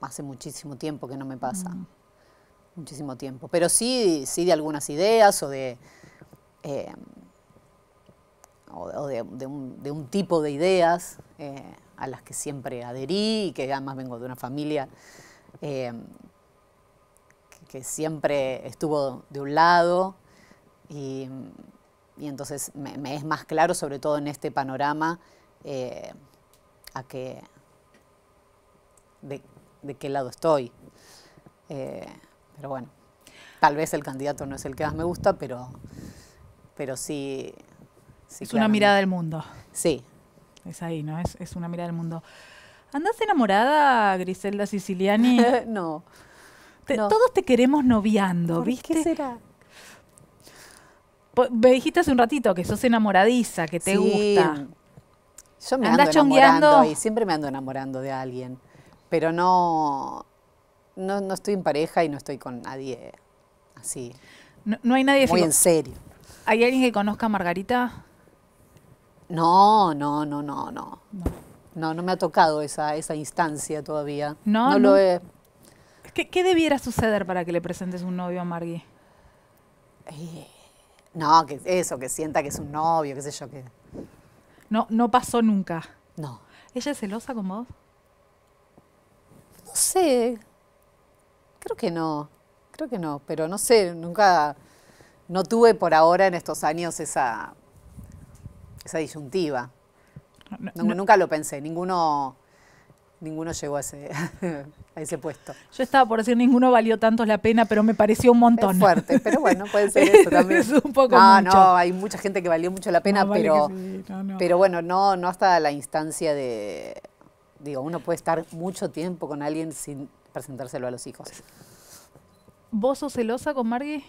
hace muchísimo tiempo que no me pasa. Mm muchísimo tiempo, pero sí, sí de algunas ideas o de, eh, o de, un, tipo de ideas eh, a las que siempre adherí y que además vengo de una familia eh, que siempre estuvo de un lado y, entonces me, es más claro, sobre todo en este panorama, a que de, qué lado estoy. Pero bueno, tal vez el candidato no es el que más me gusta, pero, pero sí, Es una mirada del mundo. Sí. Es ahí, ¿no? Es, una mirada del mundo. andas enamorada, Griselda Siciliani? no. Todos te queremos noviando, ¿viste? ¿Qué será? Me dijiste hace un ratito que sos enamoradiza, que te gusta. Yo me ando enamorando y siempre me ando enamorando de alguien, pero no, no, estoy en pareja y no estoy con nadie así. No, hay nadie Muy en serio. ¿Hay alguien que conozca a Margarita? No, no, no, no, no. No, no, me ha tocado esa, esa instancia todavía. No, lo he. ¿Qué, debiera suceder para que le presentes un novio a Margui? Eh, no, que eso, que sienta que es un novio, qué sé yo, qué No, no pasó nunca. No. ¿Ella es celosa con vos? No sé. Creo que no, creo que no, pero no sé, nunca, no tuve por ahora en estos años esa, esa disyuntiva. nunca lo pensé, ninguno, ninguno llegó a ese, a ese puesto. Yo estaba por decir, ninguno valió tanto la pena, pero me pareció un montón. fuerte, pero bueno, puede ser eso también. es un poco no, mucho. no, hay mucha gente que valió mucho la pena, pero, pero bueno, no, no hasta la instancia de, digo, uno puede estar mucho tiempo con alguien sin presentárselo a los hijos. ¿Vos sos celosa con Margie?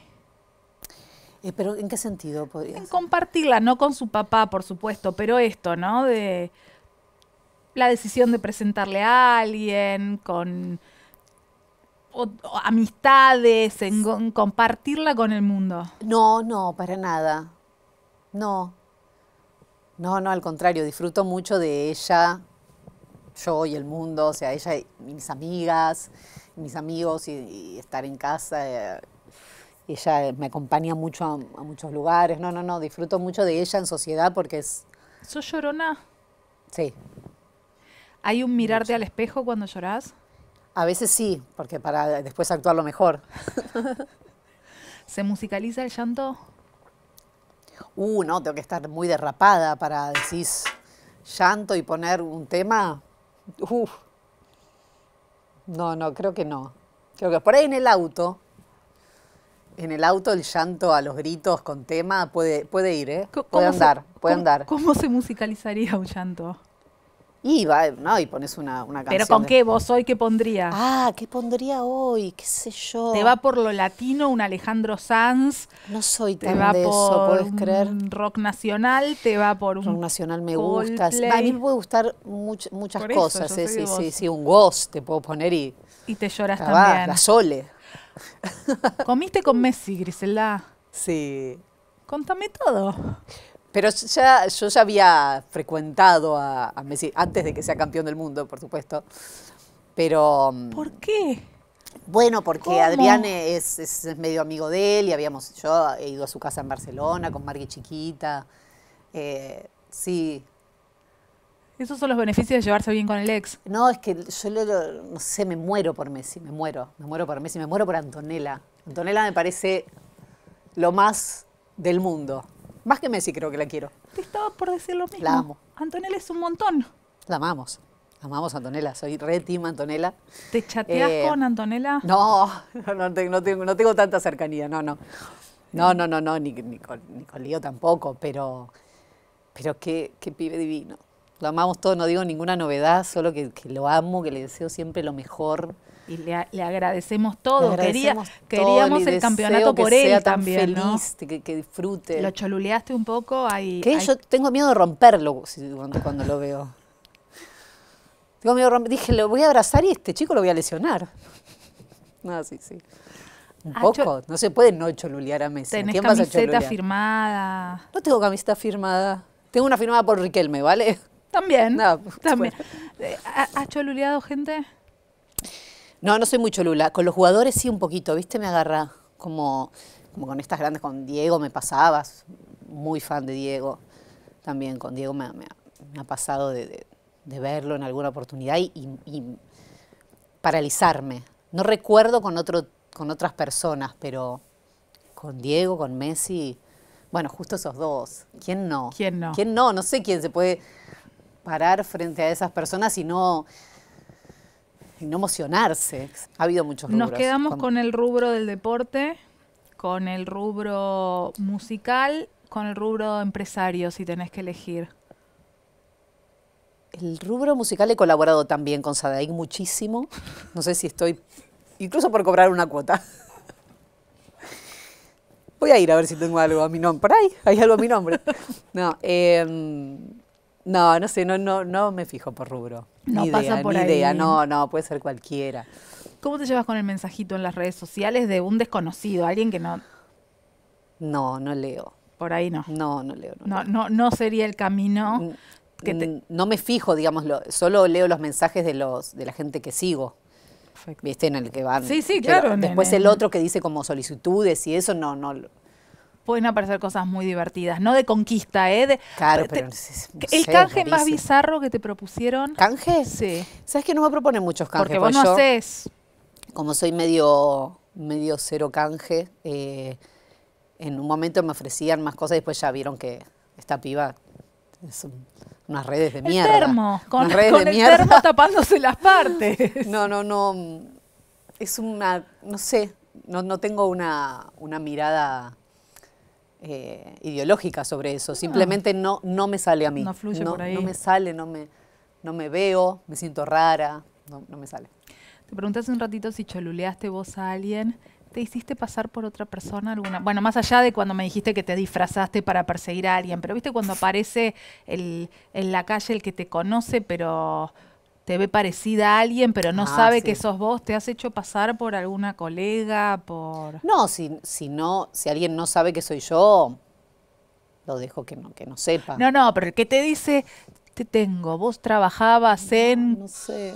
Eh, ¿Pero en qué sentido podría En compartirla, no con su papá, por supuesto, pero esto, ¿no? De la decisión de presentarle a alguien, con amistades, en, compartirla con el mundo. No, no, para nada. No. No, no, al contrario, disfruto mucho de ella, yo y el mundo, o sea, ella y mis amigas, mis amigos y, estar en casa. Eh, ella me acompaña mucho a, muchos lugares. No, no, no, disfruto mucho de ella en sociedad porque es... ¿Sos llorona? Sí. ¿Hay un mirarte al espejo cuando llorás? A veces sí, porque para después actuar lo mejor. ¿Se musicaliza el llanto? Uh, no, tengo que estar muy derrapada para decir llanto y poner un tema. No, no, creo que no. Creo que por ahí en el auto, en el auto el llanto a los gritos con tema puede, puede ir, ¿eh? Puede andar, puede andar. ¿Cómo se musicalizaría un llanto? Y va, ¿no? Y pones una, una canción. Pero ¿con qué vos hoy qué pondría? Ah, ¿qué pondría hoy? ¿Qué sé yo? Te va por lo latino un Alejandro Sanz. No soy tan te va de eso, ¿podés creer? rock nacional, te va por un. Rock nacional me gusta. A mí me puede gustar muchas cosas. Eh, sí, sí, sí, un ghost te puedo poner y. Y te lloras también. La sole. Comiste con Messi, Griselda. Sí. Contame todo. Pero ya, yo ya había frecuentado a, Messi, antes de que sea campeón del mundo, por supuesto. Pero. Mm, ¿Por qué? Bueno, porque Adrián es, medio amigo de él y habíamos. Yo he ido a su casa en Barcelona con Marguerite Chiquita. Eh, sí. Esos son los beneficios de llevarse bien con el ex. No, es que yo no sé, me muero por Messi, me muero, me muero por Messi, me muero por Antonella. Antonella me parece lo más del mundo. Más que Messi creo que la quiero. Te estaba por decir lo mismo. La amo. Antonella es un montón. La amamos. Amamos a Antonella, soy re team Antonella. ¿Te chateas eh, con Antonella? No, no, tengo, tanta cercanía, no, no. No, no, no, no, ni, con, Lío tampoco, pero, pero qué, pibe divino. Lo amamos todo, no digo ninguna novedad, solo que, que lo amo, que le deseo siempre lo mejor y le, agradecemos todo. queríamos el campeonato por él también. que, disfrute. Lo choluleaste un poco ahí. ¿Qué? Yo tengo miedo de romperlo cuando, lo veo. Tengo miedo de romperlo. Dije, lo voy a abrazar y este chico lo voy a lesionar. No, sí, sí. Un ah, poco. No se puede no cholulear a Messi. ¿Tenés camiseta firmada? No tengo camiseta firmada. Tengo una firmada por Riquelme, ¿vale? También. también. Eh, ¿Has choluleado gente? No, no soy mucho Lula. Con los jugadores sí un poquito, ¿viste? Me agarra como, como con estas grandes, con Diego me pasabas, muy fan de Diego. También con Diego me, ha pasado de, verlo en alguna oportunidad y, paralizarme. No recuerdo con, otro, con otras personas, pero con Diego, con Messi, bueno, justo esos dos. ¿Quién no? ¿Quién no? ¿Quién no? No sé quién se puede parar frente a esas personas y no y no emocionarse. Ha habido muchos rubros. Nos quedamos con el rubro del deporte, con el rubro musical, con el rubro empresario, si tenés que elegir. El rubro musical he colaborado también con Sadaic muchísimo. No sé si estoy, incluso por cobrar una cuota. Voy a ir a ver si tengo algo a mi nombre. Por ahí, hay algo a mi nombre. No, em, no, no sé, no, no, no me fijo por rubro. No pasa por ni ahí. Idea. No, no, puede ser cualquiera. ¿Cómo te llevas con el mensajito en las redes sociales de un desconocido, alguien que no? No, no leo. Por ahí no. No, no leo. No, no, sería el camino. Mm, que te... Mm, no me fijo, digamos, solo leo los mensajes de los de la gente que sigo. Y ¿Viste? En el que van. Sí, sí, claro. después el otro que dice como solicitudes y eso, no, no, pueden aparecer cosas muy divertidas, no de conquista, ¿eh? claro, pero El canje más bizarro que te propusieron. ¿Canje? Sí. ¿Sabes que no me proponen muchos canjes? Porque pues vos no Como soy medio, medio cero canje, eh, en un momento me ofrecían más cosas y después ya vieron que esta piba es unas redes de mierda. con, redes de mierda. termo tapándose las partes. No, no, no. Es una, no sé, no, tengo una, una mirada eh, ideológica sobre eso, simplemente no, no me sale a mí. No me sale, no me, no me veo, me siento rara, no, me sale. Te preguntas un ratito si choluleaste vos a alguien. ¿Te hiciste pasar por otra persona alguna? Bueno, más allá de cuando me dijiste que te disfrazaste para perseguir a alguien, pero viste cuando aparece en la calle el que te conoce, pero te ve parecida a alguien, pero no ah, sabe que sos vos, te has hecho pasar por alguna colega, por... No, si, si, no, si alguien no sabe que soy yo, lo dejo que no, que no sepa. No, no, pero el que te dice, te tengo, vos trabajabas en... No, sé.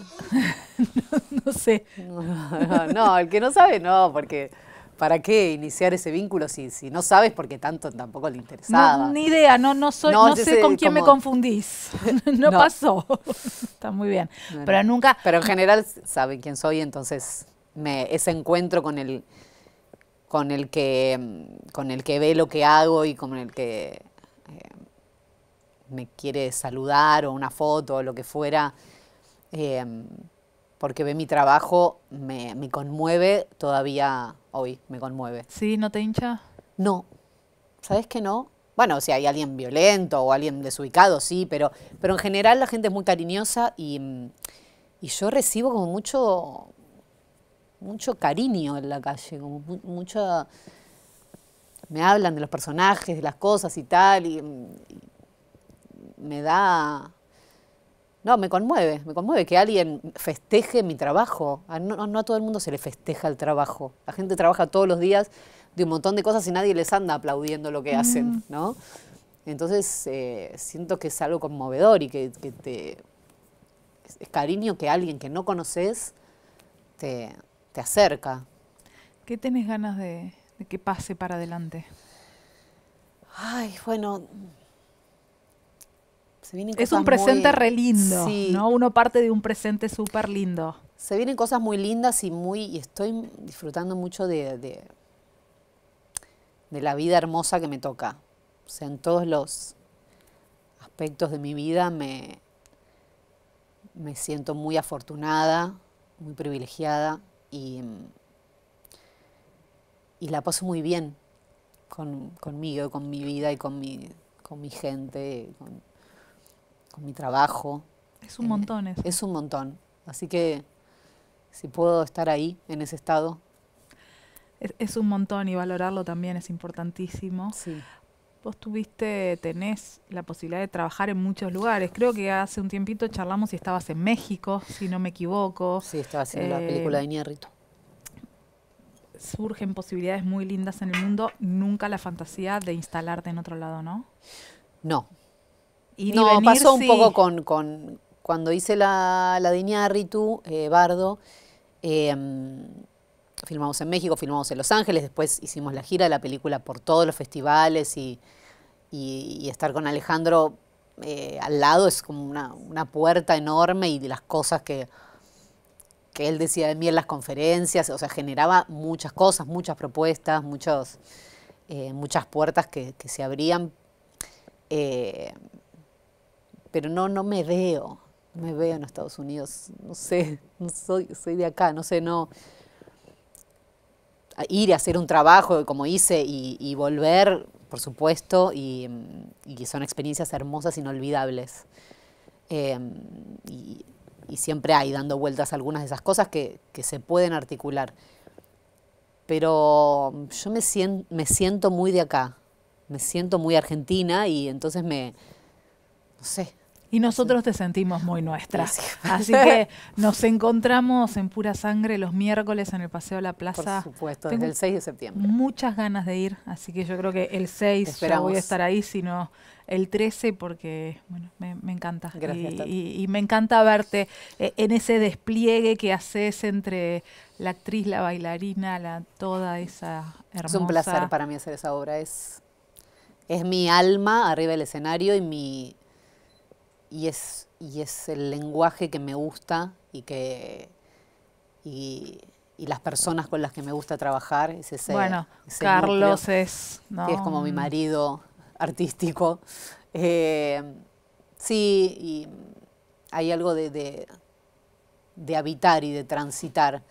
no, sé. no, el que no sabe no, porque ¿Para qué iniciar ese vínculo si, no sabes por qué tanto tampoco le interesaba? No, ni idea, no, no, soy, no, sé, con quién me confundís. no, pasó. Está muy bien. pero nunca. Pero en general saben quién soy, entonces me, ese encuentro con el, con el que con el que ve lo que hago y con el que eh, me quiere saludar o una foto o lo que fuera. Eh, porque ve mi trabajo, me, conmueve todavía hoy, me conmueve. ¿Sí? ¿No te hincha? No, ¿sabes que no? Bueno, si hay alguien violento o alguien desubicado, sí, pero, pero en general la gente es muy cariñosa y, yo recibo como mucho, mucho cariño en la calle, como mucha... Me hablan de los personajes, de las cosas y tal, y me da no, me conmueve, me conmueve que alguien festeje mi trabajo. no, a todo el mundo se le festeja el trabajo. La gente trabaja todos los días de un montón de cosas y nadie les anda aplaudiendo lo que hacen, ¿no? Entonces eh, siento que es algo conmovedor y que, te es, cariño que alguien que no conoces te, acerca. ¿Qué tenés ganas de que pase para adelante? Ay, bueno, es un presente re lindo, ¿no? Uno parte de un presente súper lindo. Se vienen cosas muy lindas y muy estoy disfrutando mucho de, de, la vida hermosa que me toca. O sea, en todos los aspectos de mi vida me, me siento muy afortunada, muy privilegiada y, la paso muy bien conmigo, con mi vida y con mi, con mi gente, con mi trabajo. Es un montón eso. Es un montón. Así que si puedo estar ahí, en ese estado. Es, un montón y valorarlo también es importantísimo. Sí. Vos tuviste, tenés la posibilidad de trabajar en muchos lugares. Creo que hace un tiempito charlamos y estabas en México, si no me equivoco. Sí, estaba en la eh, película de Nierrito Surgen posibilidades muy lindas en el mundo. Nunca la fantasía de instalarte en otro lado, ¿no? No, no, pasó un poco con, cuando hice la, la de eh, Bardo, em, filmamos en México, filmamos en Los Ángeles, después hicimos la gira de la película por todos los festivales y, estar con Alejandro eh, al lado es como una, puerta enorme y de las cosas que, que él decía de mí en las conferencias, o sea, generaba muchas cosas, muchas propuestas, muchos, eh, muchas puertas que, que se abrían pero no, no me veo, no me veo en Estados Unidos, no sé, no soy, soy de acá, no sé, no. Ir a hacer un trabajo como hice y, volver, por supuesto, y, son experiencias hermosas, inolvidables. Em, y, siempre hay dando vueltas algunas de esas cosas que, se pueden articular. Pero yo me, me siento muy de acá, me siento muy argentina y entonces me, no sé, y nosotros te sentimos muy nuestras. Así que nos encontramos en pura sangre los miércoles en el Paseo de la Plaza. Por supuesto, desde el 6 de septiembre. Muchas ganas de ir, así que yo creo que el 6 ya voy a estar ahí, sino el 13 porque bueno, me, encanta. Gracias, y, y, me encanta verte eh, en ese despliegue que haces entre la actriz, la bailarina, toda esa hermosa... Es un placer para mí hacer esa obra, es, es mi alma arriba del escenario y mi y es, y es el lenguaje que me gusta y que y, las personas con las que me gusta trabajar. bueno, Carlos es... es como mi marido artístico. Eh, sí, y hay algo de, habitar y de transitar.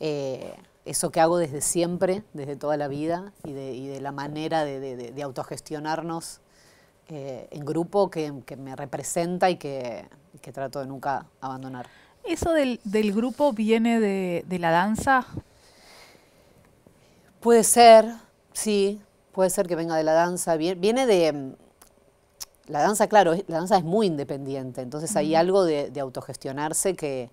Eh, eso que hago desde siempre, desde toda la vida, y de, y de la manera de, autogestionarnos eh, en grupo que, me representa y que, trato de nunca abandonar. ¿Eso del, grupo viene de, la danza? Puede ser, sí, puede ser que venga de la danza. Viene de... Mm, la danza, claro, la danza es muy independiente, entonces hay algo de, autogestionarse que,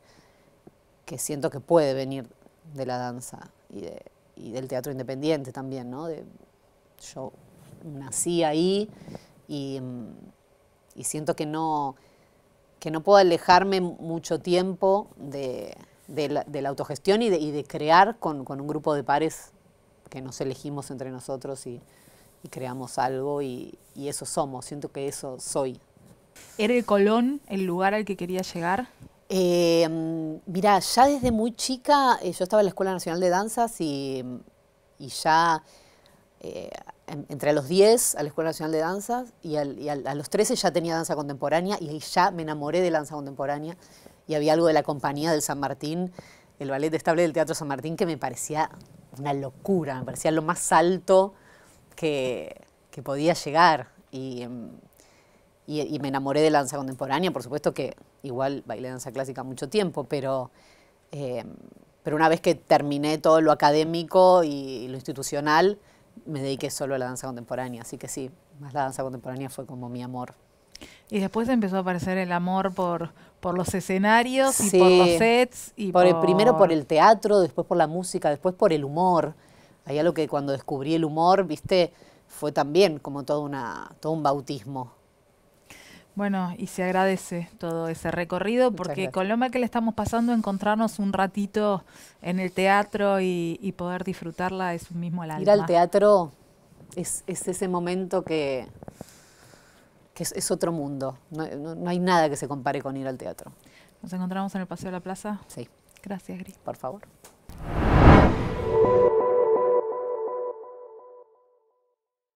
siento que puede venir de la danza y, del teatro independiente también, ¿no? yo nací ahí y, siento que no, que no puedo alejarme mucho tiempo de, la, autogestión y de, crear con, un grupo de pares que nos elegimos entre nosotros y, creamos algo y, eso somos, siento que eso soy. ¿Era el Colón el lugar al que quería llegar? Eh, mira, ya desde muy chica, eh, yo estaba en la Escuela Nacional de Danzas y, ya eh, entre los 10 a la Escuela Nacional de Danzas y, a los 13 ya tenía danza contemporánea y ya me enamoré de danza contemporánea y había algo de la compañía del San Martín, el ballet estable del Teatro San Martín que me parecía una locura, me parecía lo más alto que, podía llegar em, y, me enamoré de danza contemporánea, por supuesto que igual bailé danza clásica mucho tiempo, pero... Em, pero una vez que terminé todo lo académico y lo institucional, me dediqué solo a la danza contemporánea, así que sí, más la danza contemporánea fue como mi amor. Y después empezó a aparecer el amor por, por los escenarios y por los sets. Y por, El, primero por el teatro, después por la música, después por el humor. Hay algo que cuando descubrí el humor, viste, fue también como todo, una, todo un bautismo. Bueno, y se agradece todo ese recorrido porque con lo mal que le estamos pasando, encontrarnos un ratito en el teatro y, poder disfrutarla es un mismo alma. Ir al teatro es, ese momento que, es, otro mundo. No, no hay nada que se compare con ir al teatro. Nos encontramos en el Paseo de la Plaza. Sí. Gracias, Gris. Por favor.